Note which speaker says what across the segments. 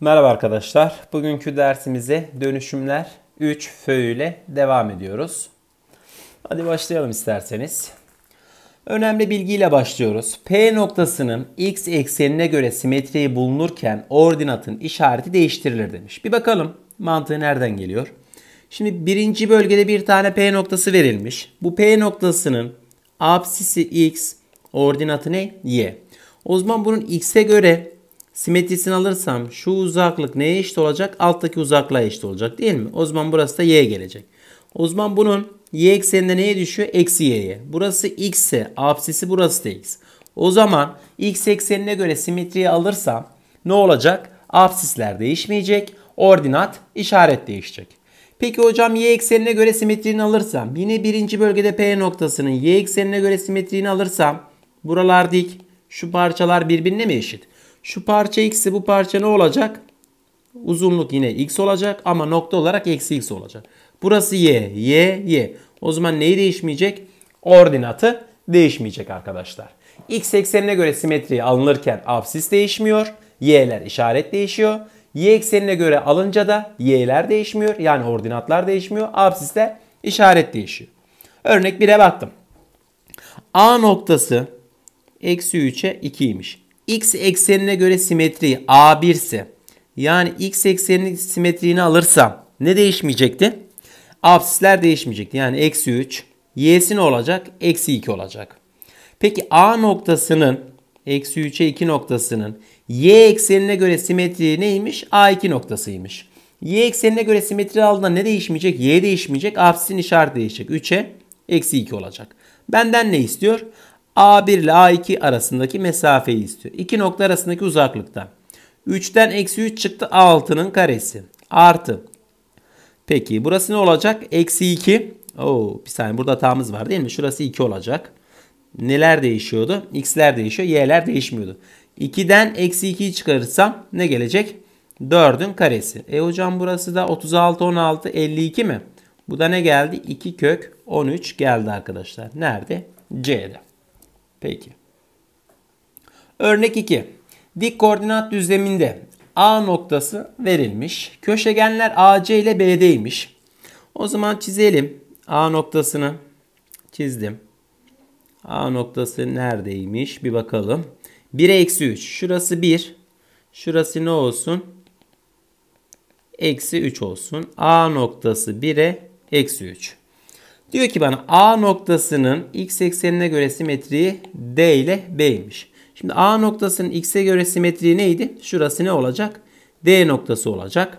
Speaker 1: Merhaba arkadaşlar. Bugünkü dersimize dönüşümler 3 ile devam ediyoruz. Hadi başlayalım isterseniz. Önemli bilgiyle başlıyoruz. P noktasının x eksenine göre simetriyi bulunurken ordinatın işareti değiştirilir demiş. Bir bakalım mantığı nereden geliyor? Şimdi birinci bölgede bir tane P noktası verilmiş. Bu P noktasının apsisi x, ordinatı ne? Y. O zaman bunun x'e göre Simetrisini alırsam şu uzaklık neye eşit olacak? Alttaki uzaklığa eşit olacak değil mi? O zaman burası da y gelecek. O zaman bunun y ekseninde neye düşüyor? Eksi y'ye. Burası x ise apsisi burası da x. O zaman x eksenine göre simetriyi alırsam ne olacak? Apsisler değişmeyecek. Ordinat işaret değişecek. Peki hocam y eksenine göre simetriğini alırsam yine birinci bölgede P noktasının y eksenine göre simetriğini alırsam buralar dik şu parçalar birbirine mi eşit? Şu parça x'i bu parça ne olacak? Uzunluk yine x olacak ama nokta olarak eksi x olacak. Burası y, y, y. O zaman neyi değişmeyecek? Ordinatı değişmeyecek arkadaşlar. X eksenine göre simetri alınırken absis değişmiyor. Y'ler işaret değişiyor. Y eksenine göre alınca da y'ler değişmiyor. Yani ordinatlar değişmiyor. Absisler işaret değişiyor. Örnek 1'e baktım. A noktası eksi 3'e 2'ymiş x eksenine göre simetri A1 ise yani x ekseninin simetriğini alırsam ne değişmeyecekti? Absisler değişmeyecekti. Yani eksi 3. Y'si ne olacak? Eksi 2 olacak. Peki A noktasının eksi 3'e 2 noktasının y eksenine göre simetri neymiş? A2 noktasıymış. Y eksenine göre simetri aldığında ne değişmeyecek? Y değişmeyecek. absisin işareti değişecek. 3'e eksi 2 olacak. Benden ne istiyor? A1 ile A2 arasındaki mesafeyi istiyor. İki nokta arasındaki uzaklıkta. 3'ten eksi 3 çıktı. A6'nın karesi. Artı. Peki burası ne olacak? Eksi 2. Oo, bir saniye burada hatamız var değil mi? Şurası 2 olacak. Neler değişiyordu? X'ler değişiyor. Y'ler değişmiyordu. 2'den eksi 2'yi çıkarırsam ne gelecek? 4'ün karesi. E hocam burası da 36, 16, 52 mi? Bu da ne geldi? 2 kök 13 geldi arkadaşlar. Nerede? C'de. Peki. Örnek 2. Dik koordinat düzleminde A noktası verilmiş. Köşegenler AC ile BD'ymiş. O zaman çizelim. A noktasını çizdim. A noktası neredeymiş? Bir bakalım. 1'e eksi 3. Şurası 1. Şurası ne olsun? Eksi 3 olsun. A noktası 1'e eksi 3. Diyor ki bana A noktasının x eksenine göre simetriği D ile B'ymiş. Şimdi A noktasının x'e göre simetriği neydi? Şurası ne olacak? D noktası olacak.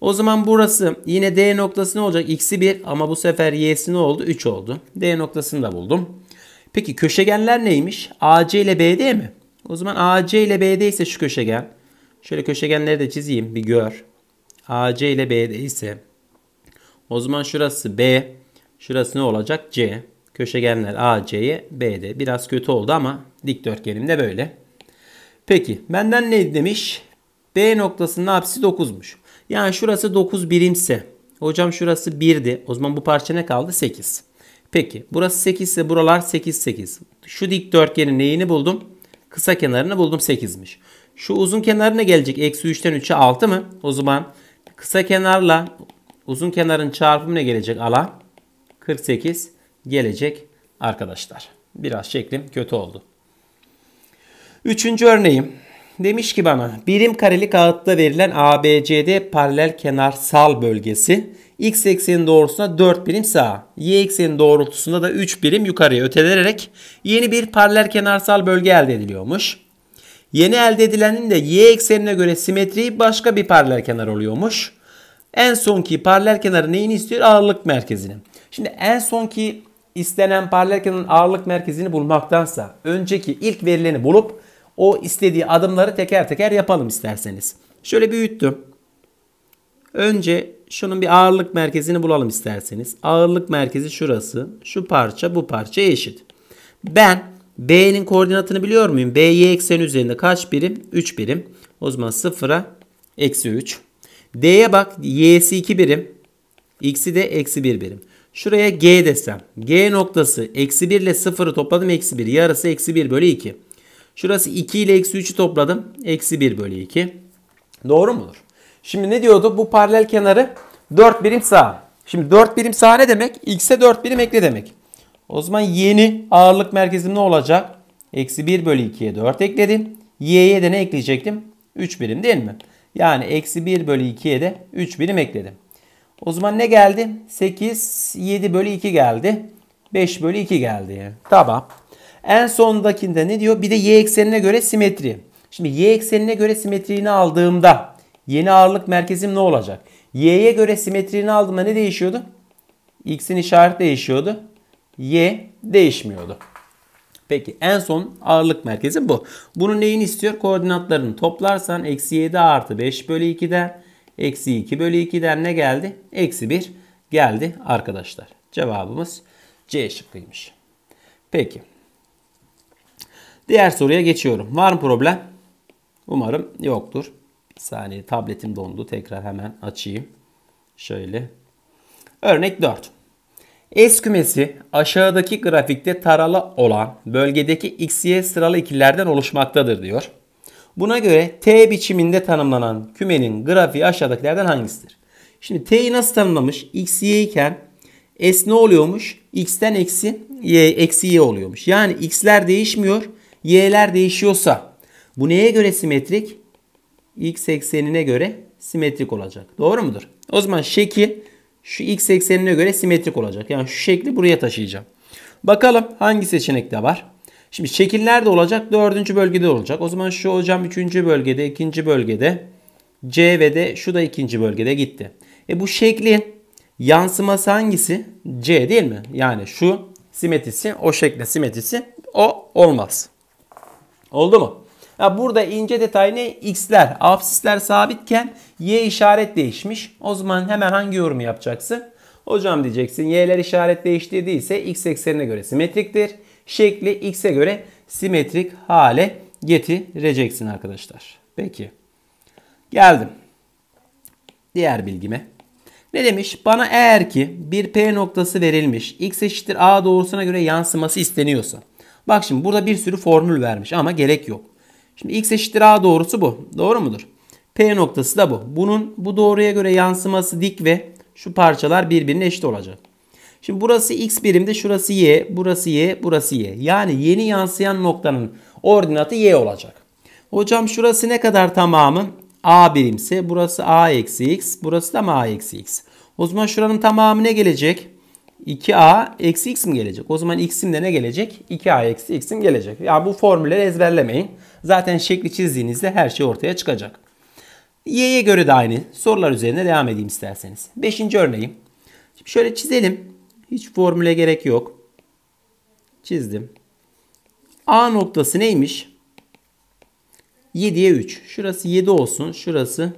Speaker 1: O zaman burası yine D noktası ne olacak? X'i 1 ama bu sefer Y'si ne oldu? 3 oldu. D noktasını da buldum. Peki köşegenler neymiş? AC ile BD mi? O zaman AC ile BD ise şu köşegen. Şöyle köşegenleri de çizeyim bir gör. AC ile BD ise o zaman şurası B. Şurası ne olacak? C. Köşegenler A, C'ye, B'de. Biraz kötü oldu ama dikdörtgenim de böyle. Peki benden ne demiş? B noktasının apsisi 9'muş. Yani şurası 9 birimse. Hocam şurası 1'di. O zaman bu parça ne kaldı? 8. Peki burası 8 ise buralar 8 8. Şu dikdörtgenin neyini buldum? Kısa kenarını buldum 8'miş. Şu uzun kenarına gelecek? Eksi 3'ten 3'e 6 mı? O zaman kısa kenarla uzun kenarın çarpımı ne gelecek? Alan 48 gelecek arkadaşlar. Biraz şeklim kötü oldu. Üçüncü örneğim. Demiş ki bana birim kareli kağıtta verilen ABCD paralel kenar sal bölgesi x eksenin doğrultusunda 4 birim sağa, y eksenin doğrultusunda da 3 birim yukarıya ötelenerek yeni bir paralel kenarsal bölge elde ediliyormuş. Yeni elde edilenin de y eksenine göre simetriği başka bir paralel kenar oluyormuş. En sonki paralel kenarı neyini istiyor? Ağırlık merkezini. Şimdi en sonki istenen paralel ağırlık merkezini bulmaktansa önceki ilk verilerini bulup o istediği adımları teker teker yapalım isterseniz. Şöyle büyüttüm. Önce şunun bir ağırlık merkezini bulalım isterseniz. Ağırlık merkezi şurası. Şu parça bu parça eşit. Ben B'nin koordinatını biliyor muyum? B y ekseni üzerinde kaç birim? 3 birim. O zaman 0'a eksi 3. D'ye bak. Y'si 2 birim. X'i de eksi 1 birim. Şuraya G desem. G noktası eksi 1 ile 0'ı topladım eksi 1. Yarısı eksi 1 bölü 2. Şurası 2 ile eksi 3'ü topladım. Eksi 1 bölü 2. Doğru mudur? Şimdi ne diyordu? Bu paralel kenarı 4 birim sağ. Şimdi 4 birim sağ ne demek? X'e 4 birim ekle demek. O zaman yeni ağırlık merkezim ne olacak? Eksi 1 bölü 2'ye 4 ekledim. Y'ye de ne ekleyecektim? 3 birim değil mi? Yani eksi 1 bölü 2'ye de 3 birim ekledim. O zaman ne geldi? 8, 7 bölü 2 geldi. 5 bölü 2 geldi. Tamam. En sondakinde ne diyor? Bir de y eksenine göre simetri. Şimdi y eksenine göre simetriğini aldığımda yeni ağırlık merkezim ne olacak? Y'ye göre simetriğini aldığımda ne değişiyordu? X'in işareti değişiyordu. Y değişmiyordu. Peki en son ağırlık merkezi bu. Bunun neyini istiyor? Koordinatlarını toplarsan eksi 7 artı 5 bölü 2'den Eksi 2 bölü 2'den ne geldi? Eksi 1 geldi arkadaşlar. Cevabımız C şıkkıymış. Peki. Diğer soruya geçiyorum. Var mı problem? Umarım yoktur. Bir saniye tabletim dondu. Tekrar hemen açayım. Şöyle. Örnek 4. S kümesi aşağıdaki grafikte taralı olan bölgedeki x y sıralı ikililerden oluşmaktadır diyor. Buna göre T biçiminde tanımlanan kümenin grafiği aşağıdakilerden hangisidir? Şimdi T'yi nasıl tanımlamış? X, Y iken S ne oluyormuş? X'ten eksi Y, eksi Y oluyormuş. Yani X'ler değişmiyor. Y'ler değişiyorsa bu neye göre simetrik? X eksenine göre simetrik olacak. Doğru mudur? O zaman şekil şu X eksenine göre simetrik olacak. Yani şu şekli buraya taşıyacağım. Bakalım hangi seçenekte var? Şimdi şekillerde olacak. Dördüncü bölgede olacak. O zaman şu hocam üçüncü bölgede, ikinci bölgede. C ve D şu da ikinci bölgede gitti. E bu şekli yansıması hangisi? C değil mi? Yani şu simetrisi, o şekle simetrisi o olmaz. Oldu mu? Ya burada ince detay ne? X'ler, absisler sabitken Y işaret değişmiş. O zaman hemen hangi yorumu yapacaksın? Hocam diyeceksin y'ler işaret değiştirdiyse x eksenine göre simetriktir şekli x'e göre simetrik hale getireceksin arkadaşlar. Peki. Geldim. Diğer bilgime. Ne demiş? Bana eğer ki bir P noktası verilmiş. X eşittir A doğrusuna göre yansıması isteniyorsa. Bak şimdi burada bir sürü formül vermiş ama gerek yok. Şimdi X eşittir A doğrusu bu. Doğru mudur? P noktası da bu. Bunun bu doğruya göre yansıması dik ve şu parçalar birbirine eşit olacak. Şimdi burası x birimde şurası y, burası y, burası y. Yani yeni yansıyan noktanın ordinatı y olacak. Hocam şurası ne kadar tamamı? a birimse burası a eksi x, burası da mı a eksi x? O zaman şuranın tamamı ne gelecek? 2a eksi x mi gelecek? O zaman x'im de ne gelecek? 2a eksi x'im gelecek. Ya yani bu formülleri ezberlemeyin. Zaten şekli çizdiğinizde her şey ortaya çıkacak. Y'ye göre de aynı. Sorular üzerine devam edeyim isterseniz. Beşinci örneğim. Şimdi şöyle çizelim. Hiç formüle gerek yok. Çizdim. A noktası neymiş? 7'ye 3. Şurası 7 olsun. Şurası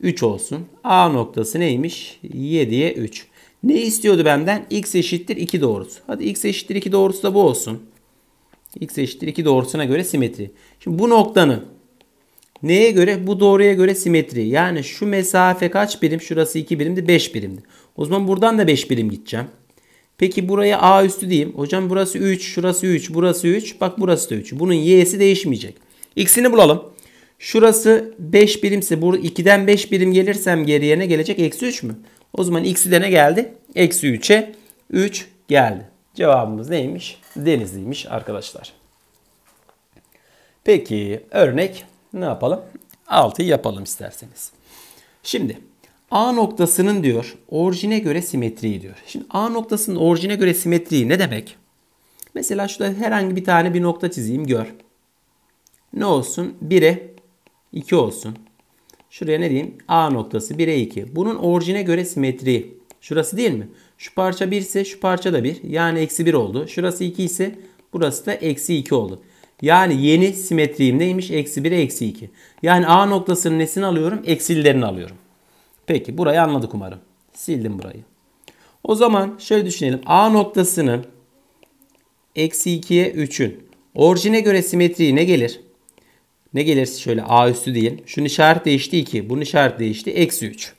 Speaker 1: 3 olsun. A noktası neymiş? 7'ye 3. Ne istiyordu benden? X eşittir 2 doğrusu. Hadi X eşittir 2 doğrusu da bu olsun. X eşittir 2 doğrusuna göre simetri. Şimdi bu noktanın neye göre? Bu doğruya göre simetri. Yani şu mesafe kaç birim? Şurası 2 birimdi 5 birimdi. O zaman buradan da 5 birim gideceğim. Peki buraya A üstü diyeyim. Hocam burası 3, şurası 3, burası 3. Bak burası da 3. Bunun y'si değişmeyecek. X'ini bulalım. Şurası 5 birimse bu 2'den 5 birim gelirsem geriye ne gelecek? Eksi 3 mü? O zaman x'i de ne geldi? Eksi 3'e 3 geldi. Cevabımız neymiş? Denizliymiş arkadaşlar. Peki örnek ne yapalım? 6'yı yapalım isterseniz. Şimdi A noktasının diyor orijine göre simetriği diyor. Şimdi A noktasının orijine göre simetriği ne demek? Mesela şurada herhangi bir tane bir nokta çizeyim gör. Ne olsun? 1'e 2 olsun. Şuraya ne diyeyim? A noktası 1'e 2. Bunun orijine göre simetriği. Şurası değil mi? Şu parça 1 ise şu parça da 1. Yani eksi 1 oldu. Şurası 2 ise burası da eksi 2 oldu. Yani yeni simetriğim neymiş? Eksi 1'e eksi 2. Yani A noktasının nesini alıyorum? Eksilerini alıyorum. Peki burayı anladık umarım. Sildim burayı. O zaman şöyle düşünelim. A noktasının eksi 2'ye 3'ün orijine göre simetriği ne gelir? Ne gelir şöyle A üstü değil. Şunun işaret değişti 2. Bunun işaret değişti. Eksi 3.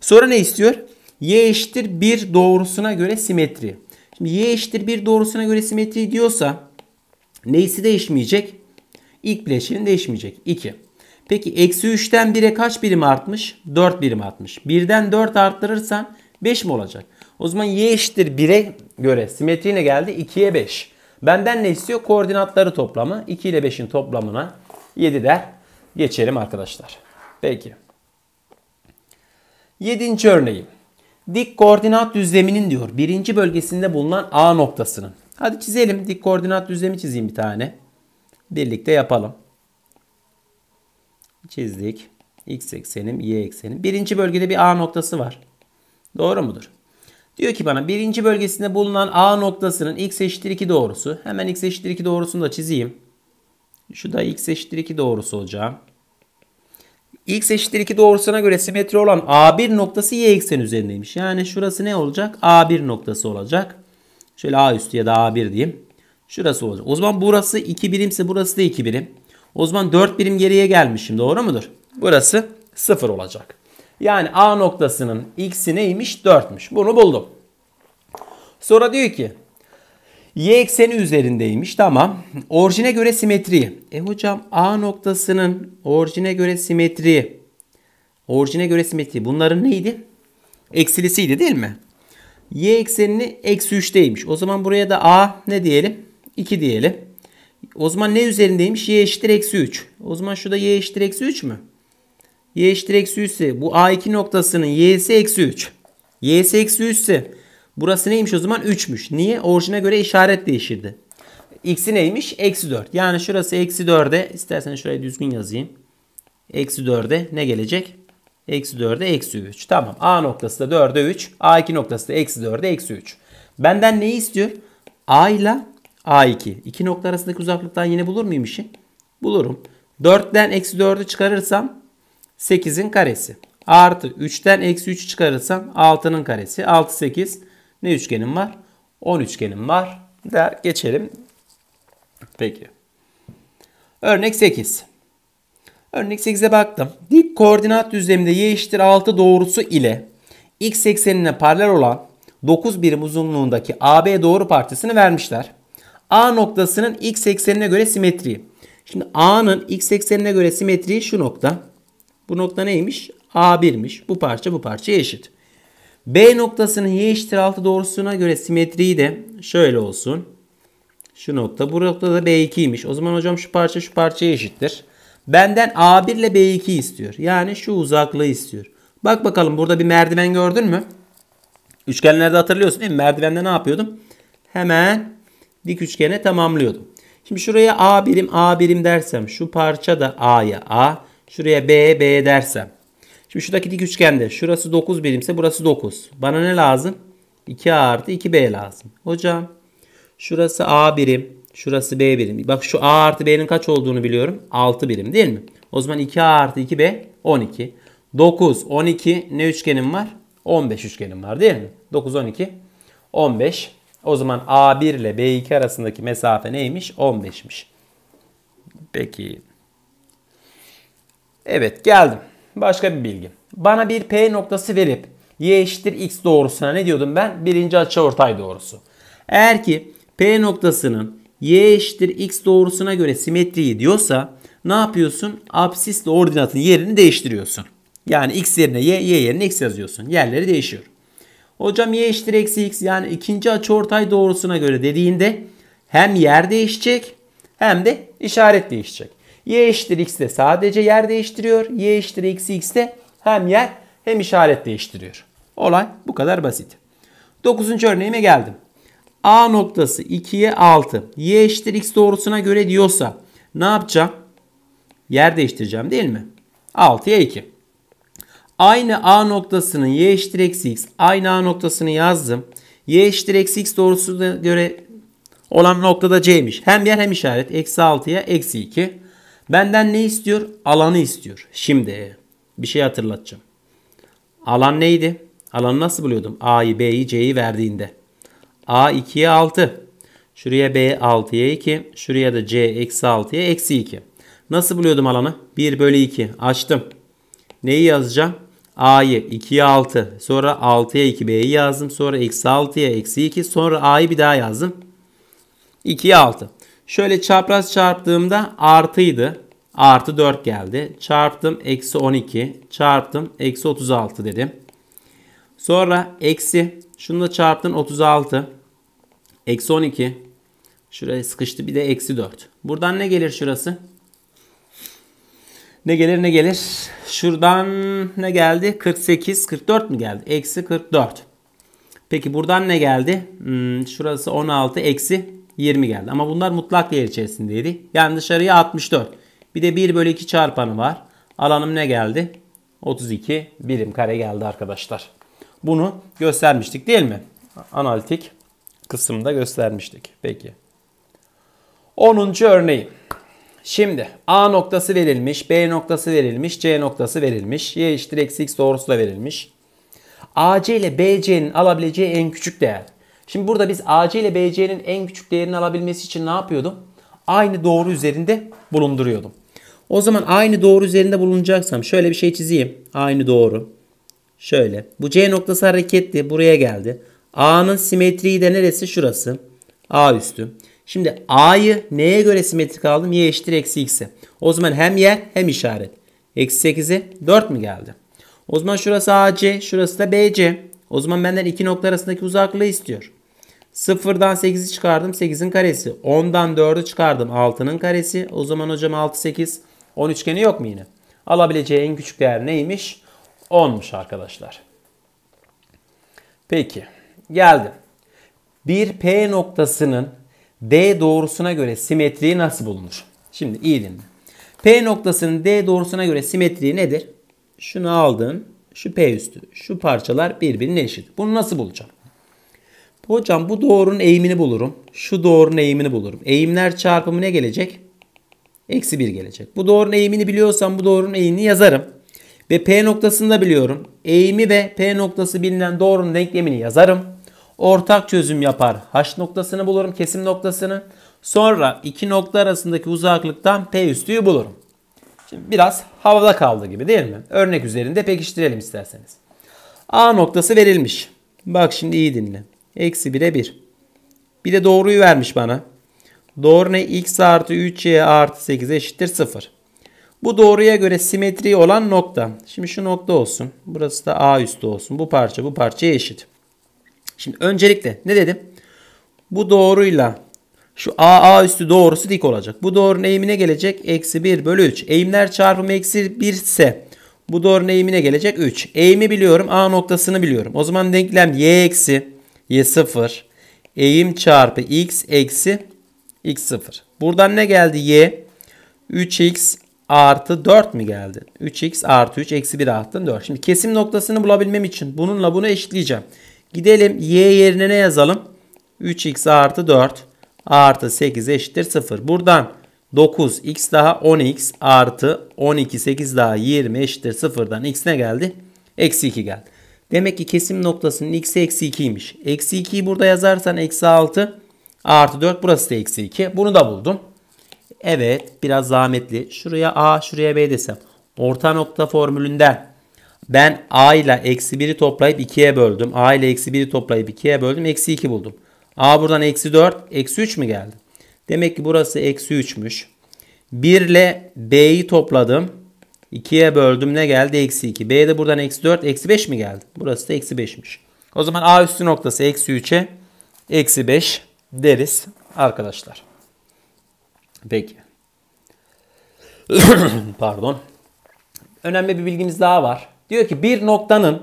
Speaker 1: Sonra ne istiyor? Y eşittir 1 doğrusuna göre simetri. Şimdi Y eşittir 1 doğrusuna göre simetri diyorsa neyisi değişmeyecek? İlk bileşenin değişmeyecek. 2. Peki eksi 3'ten 1'e kaç birim artmış? 4 birim artmış. 1'den 4 arttırırsan 5 mi olacak? O zaman y eşittir 1'e göre simetriğine geldi 2'ye 5. Benden ne istiyor? Koordinatları toplamı. 2 ile 5'in toplamına 7 der. Geçelim arkadaşlar. Peki. 7. örneği. Dik koordinat düzleminin diyor birinci bölgesinde bulunan A noktasının. Hadi çizelim. Dik koordinat düzlemi çizeyim bir tane. Birlikte yapalım çizdik. X eksenim, Y eksenim. Birinci bölgede bir A noktası var. Doğru mudur? Diyor ki bana birinci bölgesinde bulunan A noktasının x eşittir 2 doğrusu. Hemen x eşittir 2 doğrusunu da çizeyim. Şu da x eşittir 2 doğrusu olacağım. X eşittir 2 doğrusuna göre simetri olan A1 noktası y eksen üzerindeymiş. Yani şurası ne olacak? A1 noktası olacak. Şöyle A üstü ya da A1 diyeyim. Şurası olacak. O zaman burası 2 birimse burası da 2 birim. O zaman 4 birim geriye gelmişim doğru mudur? Burası 0 olacak. Yani A noktasının x'i neymiş? 4'müş. Bunu buldum. Sonra diyor ki y ekseni üzerindeymiş. Tamam. Orijine göre simetri. E hocam A noktasının orijine göre simetri. Orijine göre simetri. Bunların neydi? Eksilisiydi değil mi? Y eksenini eksi 3'teymiş. O zaman buraya da A ne diyelim? 2 diyelim. O zaman ne üzerindeymiş? Y eşittir eksi 3. O zaman şu y eşittir eksi 3 mü? Y eşittir eksi 3 ise bu A2 noktasının y'si eksi 3. Y'si eksi 3 ise burası neymiş o zaman? 3'müş. Niye? Orijine göre işaret değişirdi. X'i neymiş? Eksi 4. Yani şurası eksi 4'e istersen şurayı düzgün yazayım. Eksi 4'e ne gelecek? Eksi 4'e eksi 3. Tamam. A noktası da 4'e 3. A2 noktası da eksi 4'e eksi 3. Benden neyi istiyor? A ile A2. İki nokta arasındaki uzaklıktan yine bulur muyum işi? Bulurum. 4'ten eksi 4'ü çıkarırsam 8'in karesi. Artı 3'ten eksi 3'ü çıkarırsam 6'nın karesi. 6, 8. Ne üçgenim var? 10 üçgenim var. Der geçelim. Peki. Örnek 8. Örnek 8'e baktım. Dik koordinat düzleminde y eşittir 6 doğrusu ile x eksenine paralel olan 9 birim uzunluğundaki AB doğru parçasını vermişler. A noktasının x eksenine göre simetriği. Şimdi A'nın x eksenine göre simetriği şu nokta. Bu nokta neymiş? A1'miş. Bu parça bu parçaya eşit. B noktasının y eşittir 6 doğrusuna göre simetriği de şöyle olsun. Şu nokta. Bu nokta da B2'ymiş. O zaman hocam şu parça şu parçaya eşittir. Benden A1 ile B2 istiyor. Yani şu uzaklığı istiyor. Bak bakalım burada bir merdiven gördün mü? Üçgenlerde hatırlıyorsun değil mi? Merdivende ne yapıyordum? Hemen dik üçgene tamamlıyordum. Şimdi şuraya A birim A birim dersem şu parça da A'ya A. Şuraya B B dersem. Şimdi şuradaki dik üçgende şurası 9 birimse burası 9. Bana ne lazım? 2A artı 2B lazım. Hocam şurası A birim. Şurası B birim. Bak şu A artı B'nin kaç olduğunu biliyorum. 6 birim değil mi? O zaman 2A artı 2B 12. 9, 12 ne üçgenim var? 15 üçgenim var değil mi? 9, 12, 15 o zaman A1 ile B2 arasındaki mesafe neymiş? 15'miş. Peki. Evet geldim. Başka bir bilgi. Bana bir P noktası verip y eşittir x doğrusuna ne diyordum ben? Birinci açıortay doğrusu. Eğer ki P noktasının y eşittir x doğrusuna göre simetriyi diyorsa ne yapıyorsun? Absisle ordinatın yerini değiştiriyorsun. Yani x yerine y, y yerine x yazıyorsun. Yerleri değişiyor. Hocam y eşittir eksi x yani ikinci açı doğrusuna göre dediğinde hem yer değişecek hem de işaret değişecek. Y eşittir x de sadece yer değiştiriyor. Y eşittir eksi x de hem yer hem işaret değiştiriyor. Olay bu kadar basit. Dokuzuncu örneğime geldim. A noktası 2'ye 6. Y eşittir x doğrusuna göre diyorsa ne yapacağım? Yer değiştireceğim değil mi? 6'ya 2. Aynı A noktasının y eşittir eksi x. Aynı A noktasını yazdım. Y eşittir eksi x doğrusuna göre olan noktada c'ymiş. Hem yer hem işaret. Eksi 6'ya eksi 2. Benden ne istiyor? Alanı istiyor. Şimdi bir şey hatırlatacağım. Alan neydi? Alanı nasıl buluyordum? A'yı, B'yi, C'yi verdiğinde. A 2'ye 6. Şuraya B 6'ya 2. Şuraya da C eksi 6'ya eksi 2. Nasıl buluyordum alanı? 1 bölü 2. Açtım. Neyi yazacağım? A'yı 2'ye 6 sonra 6'ya 2 B'yi yazdım sonra eksi 6'ya eksi 2 sonra A'yı bir daha yazdım. 2'ye 6. Şöyle çapraz çarptığımda artıydı. Artı 4 geldi. Çarptım eksi 12 çarptım eksi 36 dedim. Sonra eksi şunu da çarptın 36 eksi 12 şuraya sıkıştı bir de eksi 4. Buradan ne gelir şurası? Ne gelir ne gelir? Şuradan ne geldi? 48, 44 mü geldi? Eksi 44. Peki buradan ne geldi? Hmm, şurası 16, eksi 20 geldi. Ama bunlar mutlak değer içerisindeydi. Yani dışarıya 64. Bir de 1 bölü 2 çarpanı var. Alanım ne geldi? 32 birim kare geldi arkadaşlar. Bunu göstermiştik değil mi? Analitik kısımda göstermiştik. Peki. 10. örneği. Şimdi A noktası verilmiş, B noktası verilmiş, C noktası verilmiş. Y eşittir eksi x doğrusu da verilmiş. AC ile BC'nin alabileceği en küçük değer. Şimdi burada biz AC ile BC'nin en küçük değerini alabilmesi için ne yapıyordum? Aynı doğru üzerinde bulunduruyordum. O zaman aynı doğru üzerinde bulunacaksam şöyle bir şey çizeyim. Aynı doğru. Şöyle. Bu C noktası hareketli. Buraya geldi. A'nın simetriği de neresi? Şurası. A üstü. Şimdi a'yı neye göre simetrik aldım? y eşittir eksi x'e. O zaman hem yer hem işaret. Eksi 8'e 4 mü geldi? O zaman şurası ac, şurası da bc. O zaman benden iki nokta arasındaki uzaklığı istiyor. 0'dan 8'i çıkardım 8'in karesi. 10'dan 4'ü çıkardım 6'nın karesi. O zaman hocam 6, 8, 10 üçgeni yok mu yine? Alabileceği en küçük değer neymiş? 10'muş arkadaşlar. Peki geldim. Bir P noktasının D doğrusuna göre simetriği nasıl bulunur? Şimdi iyi dinle. P noktasının D doğrusuna göre simetriği nedir? Şunu aldın. Şu P üstü. Şu parçalar birbirine eşit. Bunu nasıl bulacağım? Hocam bu doğrunun eğimini bulurum. Şu doğrunun eğimini bulurum. Eğimler çarpımı ne gelecek? Eksi 1 gelecek. Bu doğrunun eğimini biliyorsam bu doğrunun eğimini yazarım. Ve P noktasını da biliyorum. Eğimi ve P noktası bilinen doğrunun denklemini yazarım. Ortak çözüm yapar. H noktasını bulurum. Kesim noktasını. Sonra iki nokta arasındaki uzaklıktan P üstüyü bulurum. Şimdi biraz havada kaldı gibi değil mi? Örnek üzerinde pekiştirelim isterseniz. A noktası verilmiş. Bak şimdi iyi dinle. Eksi 1'e 1. Bir de doğruyu vermiş bana. Doğru ne? X artı 3Y artı 8 eşittir 0. Bu doğruya göre simetri olan nokta. Şimdi şu nokta olsun. Burası da A üstü olsun. Bu parça bu parçaya eşit. Şimdi öncelikle ne dedim? Bu doğruyla şu AA üstü doğrusu dik olacak. Bu doğrunun eğimine gelecek? Eksi 1 bölü 3. Eğimler çarpımı eksi 1 ise bu doğrunun eğimine gelecek 3. Eğimi biliyorum. A noktasını biliyorum. O zaman denklem y eksi y 0 eğim çarpı x eksi x 0. Buradan ne geldi? y 3x artı 4 mi geldi? 3x artı 3 eksi 1 artı 4. Şimdi kesim noktasını bulabilmem için bununla bunu eşitleyeceğim. Gidelim y yerine ne yazalım? 3x artı 4 artı 8 eşittir 0. Buradan 9x daha 10x artı 12 8 daha 20 eşittir 0'dan x ne geldi? Eksi 2 geldi. Demek ki kesim noktasının x'i eksi 2'ymiş. Eksi 2'yi burada yazarsan eksi 6 artı 4 burası da eksi 2. Bunu da buldum. Evet biraz zahmetli. Şuraya a şuraya b desem. Orta nokta formülünden ben a ile eksi 1'i toplayıp 2'ye böldüm. a ile eksi 1'i toplayıp 2'ye böldüm. Eksi 2 buldum. a buradan eksi 4, eksi 3 mü geldi? Demek ki burası eksi 3'müş. 1 ile b'yi topladım. 2'ye böldüm ne geldi? Eksi 2. b de buradan eksi 4, eksi 5 mi geldi? Burası da eksi 5'miş. O zaman a üstü noktası eksi 3'e eksi 5 deriz arkadaşlar. Peki. Pardon. Önemli bir bilgimiz daha var. Diyor ki bir noktanın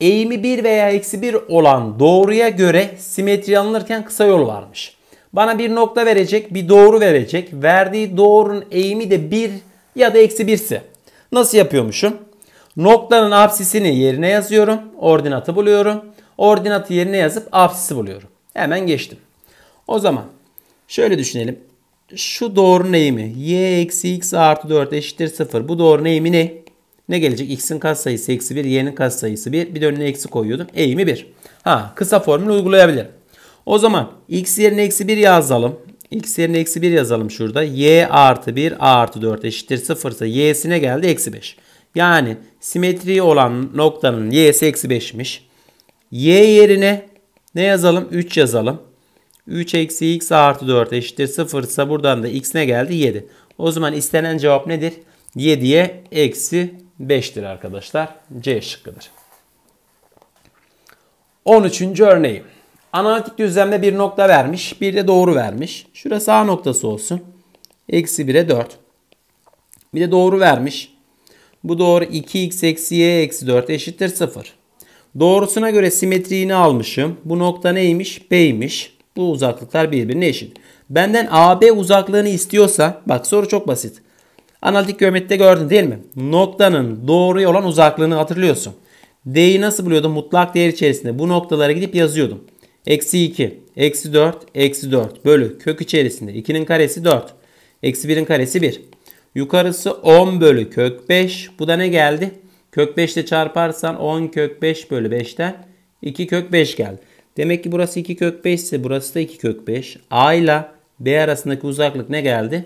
Speaker 1: eğimi 1 veya eksi 1 olan doğruya göre simetri alınırken kısa yol varmış. Bana bir nokta verecek, bir doğru verecek. Verdiği doğrunun eğimi de 1 ya da eksi 1'si. Nasıl yapıyormuşum? Noktanın apsisini yerine yazıyorum. Ordinatı buluyorum. Ordinatı yerine yazıp apsisi buluyorum. Hemen geçtim. O zaman şöyle düşünelim. Şu doğrunun eğimi y eksi x artı 4 eşittir 0. Bu doğrunun eğimi ne? Ne gelecek? X'in katsayısı eksi 1, Y'nin katsayısı 1. Bir de önüne eksi koyuyordum. Eğimi 1. Ha kısa formül uygulayabilirim. O zaman x yerine eksi 1 yazalım. X yerine eksi 1 yazalım şurada. Y artı 1 A artı 4 eşittir 0 ise y'sine geldi eksi 5. Yani simetri olan noktanın y'si eksi 5'miş. Y yerine ne yazalım? 3 yazalım. 3 eksi x artı 4 eşittir 0 ise buradan da x ne geldi? 7. O zaman istenen cevap nedir? 7'ye eksi 5'tir arkadaşlar. C şıkkıdır. 13. örneği. Analitik düzlemde bir nokta vermiş. Bir de doğru vermiş. Şurası A noktası olsun. Eksi 1'e 4. Bir de doğru vermiş. Bu doğru 2x eksi y eksi 4 eşittir 0. Doğrusuna göre simetriğini almışım. Bu nokta neymiş? B'ymiş. Bu uzaklıklar birbirine eşit. Benden AB uzaklığını istiyorsa bak soru çok basit. Analitik geometride gördün değil mi? Noktanın doğruya olan uzaklığını hatırlıyorsun. D'yi nasıl buluyordum? Mutlak değer içerisinde. Bu noktalara gidip yazıyordum. Eksi 2, eksi 4, eksi 4 bölü kök içerisinde. 2'nin karesi 4. Eksi 1'in karesi 1. Yukarısı 10 bölü kök 5. Bu da ne geldi? Kök 5 ile çarparsan 10 kök 5 bölü 5'ten 2 kök 5 geldi. Demek ki burası 2 kök 5 ise burası da 2 kök 5. A ile B arasındaki uzaklık ne geldi?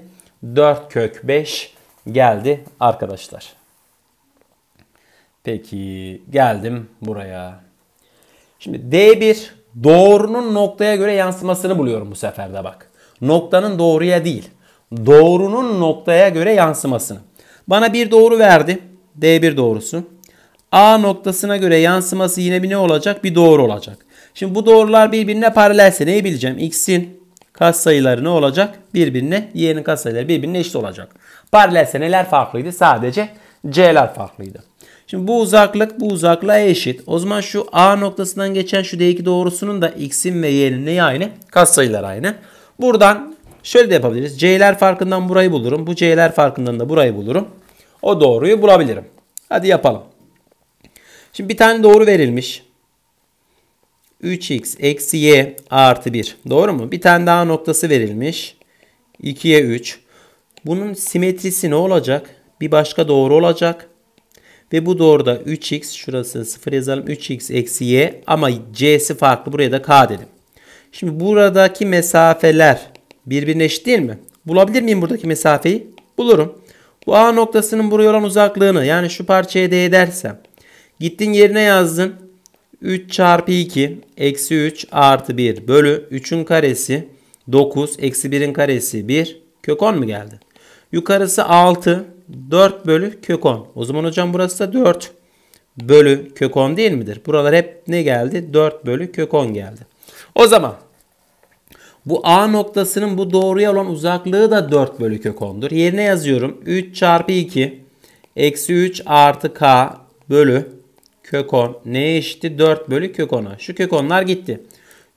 Speaker 1: 4 kök 5 geldi arkadaşlar. Peki geldim buraya. Şimdi D1 doğrunun noktaya göre yansımasını buluyorum bu sefer de bak. Noktanın doğruya değil. Doğrunun noktaya göre yansımasını. Bana bir doğru verdi. D1 doğrusu. A noktasına göre yansıması yine bir ne olacak? Bir doğru olacak. Şimdi bu doğrular birbirine paralelse neyi bileceğim? X'in katsayıları ne olacak? Birbirine, Y'nin katsayıları birbirine eşit olacak. Paralelse neler farklıydı? Sadece C'ler farklıydı. Şimdi bu uzaklık bu uzaklığa eşit. O zaman şu A noktasından geçen şu D2 doğrusunun da x'in ve y'nin neyi aynı? Katsayılar aynı. Buradan şöyle de yapabiliriz. C'ler farkından burayı bulurum. Bu C'ler farkından da burayı bulurum. O doğruyu bulabilirim. Hadi yapalım. Şimdi bir tane doğru verilmiş. 3x eksi y artı 1. Doğru mu? Bir tane daha noktası verilmiş. 2'ye 3. Bunun simetrisi ne olacak? Bir başka doğru olacak. Ve bu doğruda 3x şurası 0 yazalım 3x eksi y ama c'si farklı buraya da k dedim. Şimdi buradaki mesafeler birbirine eşit değil mi? Bulabilir miyim buradaki mesafeyi? Bulurum. Bu A noktasının buraya olan uzaklığını yani şu parçaya D edersem. Gittin yerine yazdın. 3 çarpı 2 eksi 3 artı 1 bölü 3'ün karesi 9 eksi 1'in karesi 1 kök 10 mu geldi? Yukarısı 6. 4 bölü kök 10. O zaman hocam burası da 4 bölü kök 10 değil midir? Buralar hep ne geldi? 4 bölü kök 10 geldi. O zaman bu A noktasının bu doğruya olan uzaklığı da 4 bölü kök 10'dur. Yerine yazıyorum. 3 çarpı 2 eksi 3 artı K bölü kök 10 ne eşitti? 4 bölü kök 10'a. Şu kök 10'lar gitti.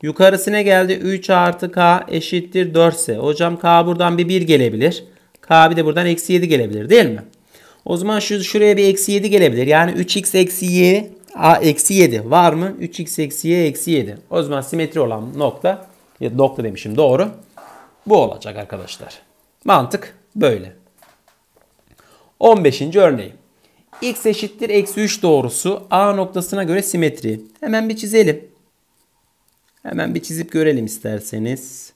Speaker 1: Yukarısına geldi 3 artı K eşittir 4 ise. Hocam K buradan bir 1 gelebilir. K abi de buradan eksi 7 gelebilir değil mi? O zaman şu şuraya bir eksi 7 gelebilir. Yani 3x eksi y a eksi 7 var mı? 3x eksi y eksi 7. O zaman simetri olan nokta ya nokta demişim doğru. Bu olacak arkadaşlar. Mantık böyle. 15. örneği. x eşittir eksi 3 doğrusu a noktasına göre simetri. Hemen bir çizelim. Hemen bir çizip görelim isterseniz.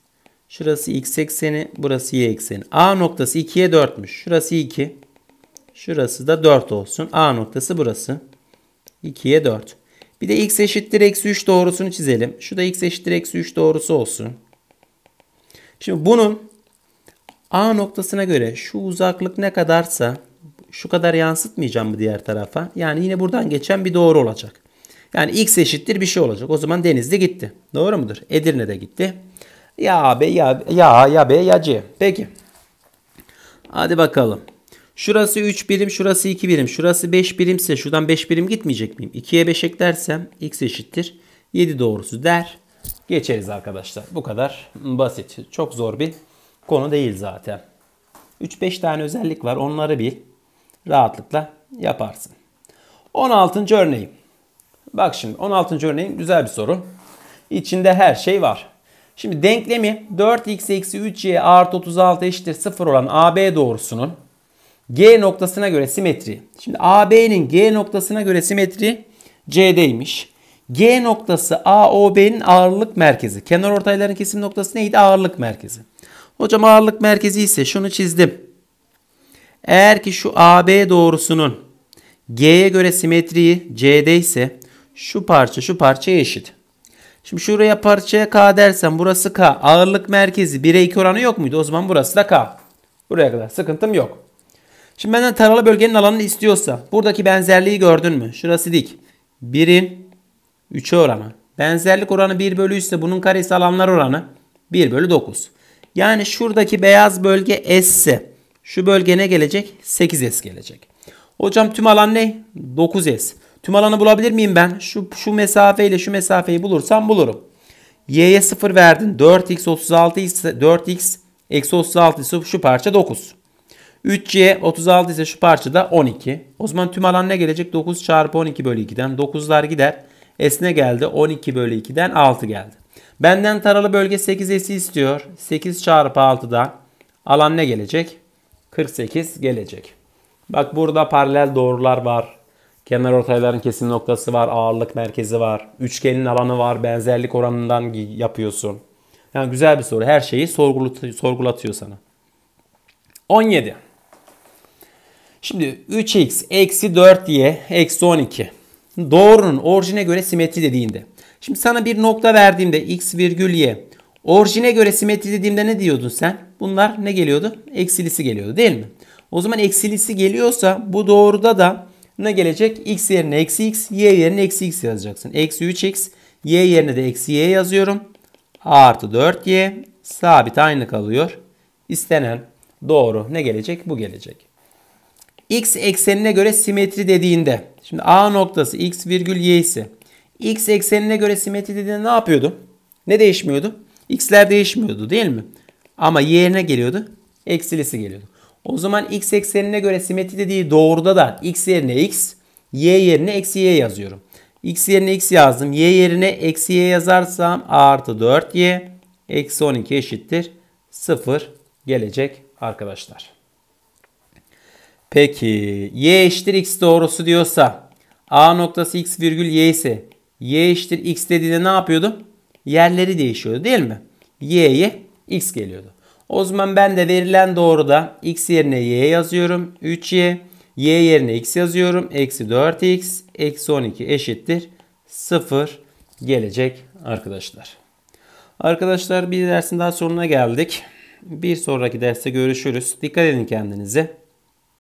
Speaker 1: Şurası x ekseni, burası y ekseni. A noktası 2'ye 4'müş. Şurası 2. Şurası da 4 olsun. A noktası burası. 2'ye 4. Bir de x eşittir eksi 3 doğrusunu çizelim. Şu da x eşittir eksi 3 doğrusu olsun. Şimdi bunun A noktasına göre şu uzaklık ne kadarsa şu kadar yansıtmayacağım bu diğer tarafa. Yani yine buradan geçen bir doğru olacak. Yani x eşittir bir şey olacak. O zaman Denizli gitti. Doğru mudur? Edirne de gitti. Ya A, ya, ya ya B, ya C. Peki. Hadi bakalım. Şurası 3 birim, şurası 2 birim, şurası 5 birimse şuradan 5 birim gitmeyecek miyim? 2'ye 5 eklersem x eşittir. 7 doğrusu der. Geçeriz arkadaşlar. Bu kadar basit. Çok zor bir konu değil zaten. 3-5 tane özellik var. Onları bil. Rahatlıkla yaparsın. 16. örneğim. Bak şimdi 16. örneğim güzel bir soru. İçinde her şey var. Şimdi denklemi 4x eksi 3y artı 36 eşittir 0 olan AB doğrusunun G noktasına göre simetri. Şimdi AB'nin G noktasına göre simetri C'deymiş. G noktası AOB'nin ağırlık merkezi. Kenar ortayların kesim noktası neydi? Ağırlık merkezi. Hocam ağırlık merkezi ise şunu çizdim. Eğer ki şu AB doğrusunun G'ye göre simetriyi C'de ise şu parça şu parça eşit. Şimdi şuraya parçaya K dersen burası K. Ağırlık merkezi 1'e 2 oranı yok muydu? O zaman burası da K. Buraya kadar sıkıntım yok. Şimdi benden taralı bölgenin alanını istiyorsa buradaki benzerliği gördün mü? Şurası dik. 1'in 3'e oranı. Benzerlik oranı 1 bölü 3 ise bunun karesi alanlar oranı 1 bölü 9. Yani şuradaki beyaz bölge S ise şu bölge ne gelecek? 8S gelecek. Hocam tüm alan ne? 9S. Tüm alanı bulabilir miyim ben? Şu, şu mesafeyle şu mesafeyi bulursam bulurum. Y'ye 0 verdin. 4x 36 ise 4x eksi 36 ise şu parça 9. 3 c 36 ise şu parça da 12. O zaman tüm alan ne gelecek? 9 çarpı 12 bölü 2'den. 9'lar gider. S ne geldi. 12 bölü 2'den 6 geldi. Benden taralı bölge 8S'i istiyor. 8 çarpı 6'dan alan ne gelecek? 48 gelecek. Bak burada paralel doğrular var. Kenar ortayların kesim noktası var, ağırlık merkezi var, üçgenin alanı var, benzerlik oranından yapıyorsun. Yani güzel bir soru. Her şeyi sorgulatıyor sana. 17. Şimdi 3x eksi 4y eksi 12. Doğrunun orijine göre simetri dediğinde. Şimdi sana bir nokta verdiğimde x virgül y. Orijine göre simetri dediğimde ne diyordun sen? Bunlar ne geliyordu? Eksilisi geliyordu değil mi? O zaman eksilisi geliyorsa bu doğruda da ne gelecek? X yerine eksi x, y yerine eksi x yazacaksın. Eksi 3x, y yerine de eksi y yazıyorum. Artı 4y sabit aynı kalıyor. İstenen doğru ne gelecek? Bu gelecek. X eksenine göre simetri dediğinde. Şimdi A noktası x virgül y ise. X eksenine göre simetri dediğinde ne yapıyordu? Ne değişmiyordu? X'ler değişmiyordu değil mi? Ama y yerine geliyordu. Eksilisi geliyordu. O zaman x eksenine göre simetri dediği doğruda da x yerine x, y yerine eksi y yazıyorum. x yerine x yazdım. y yerine eksi y yazarsam artı 4y eksi 12 eşittir 0 gelecek arkadaşlar. Peki y eşittir x doğrusu diyorsa a noktası x virgül y ise y eşittir x dediğinde ne yapıyordu? Yerleri değişiyordu değil mi? y'ye x geliyordu. O zaman ben de verilen doğruda x yerine y yazıyorum. 3y. y yerine x yazıyorum. Eksi 4x. Eksi 12 eşittir. 0 gelecek arkadaşlar. Arkadaşlar bir dersin daha sonuna geldik. Bir sonraki derste görüşürüz. Dikkat edin kendinize.